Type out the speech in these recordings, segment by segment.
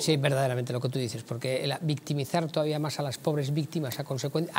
sí, verdaderamente lo que tú dices, porque victimizar todavía más a las pobres víctimas a consecuencia,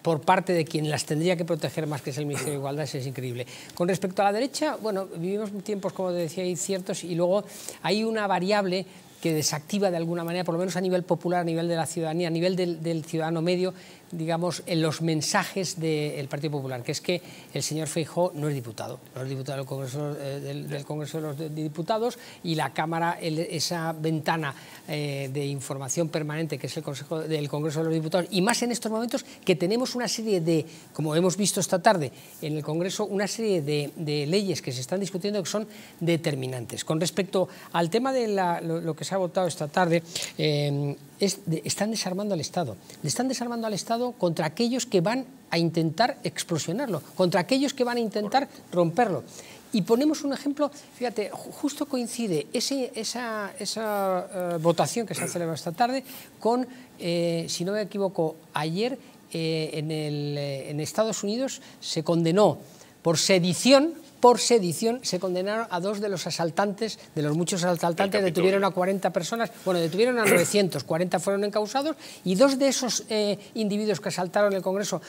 por parte de quien las tendría que proteger más que es el Ministerio de Igualdad es increíble. Con respecto a la derecha, bueno, vivimos tiempos, como te decía, ciertos y luego hay una variable que desactiva de alguna manera, por lo menos a nivel popular, a nivel de la ciudadanía, a nivel del ciudadano medio, digamos, en los mensajes del Partido Popular, que es que el señor Feijó no es diputado, no es diputado del Congreso, eh, de los Diputados y la Cámara, esa ventana eh, de información permanente que es el Consejo del Congreso de los Diputados, y más en estos momentos que tenemos una serie de, como hemos visto esta tarde en el Congreso, una serie de, leyes que se están discutiendo que son determinantes. Con respecto al tema de lo, que se ha votado esta tarde, eh, están desarmando al Estado. Le están desarmando al Estado contra aquellos que van a intentar explosionarlo, contra aquellos que van a intentar romperlo. Y ponemos un ejemplo, fíjate, justo coincide esa, eh, votación que se ha celebrado esta tarde con, eh, si no me equivoco, ayer eh, en Estados Unidos se condenó por sedición por sedición se condenaron a dos de los asaltantes, de los muchos asaltantes, detuvieron a 40 personas, bueno, detuvieron a 900, 40 fueron encausados y dos de esos eh, individuos que asaltaron el Congreso,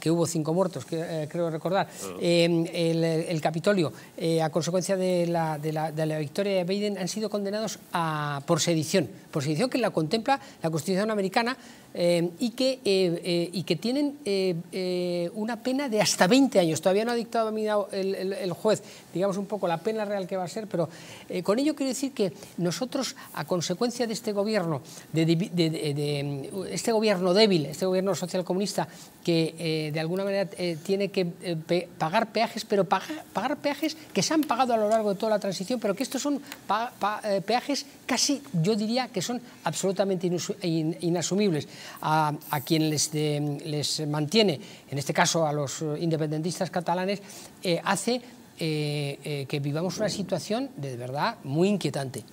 que hubo cinco muertos, que, eh, creo recordar, ah. eh, el, Capitolio, a consecuencia de la, de, la, victoria de Biden, han sido condenados a, por sedición, por sedición que la contempla la Constitución americana y, que, y que tienen una pena de hasta 20 años. Todavía no ha dictado el, el el juez, digamos un poco la pena real que va a ser, pero eh, con ello quiero decir que nosotros, a consecuencia de este gobierno, de, este gobierno débil, este gobierno socialcomunista, que eh, de alguna manera eh, tiene que pagar peajes, pero pagar peajes que se han pagado a lo largo de toda la transición, pero que estos son peajes casi, yo diría, que son absolutamente inasumibles a, quien les, les mantiene, en este caso a los independentistas catalanes, hace eh, eh, que vivamos una situación de verdad muy inquietante.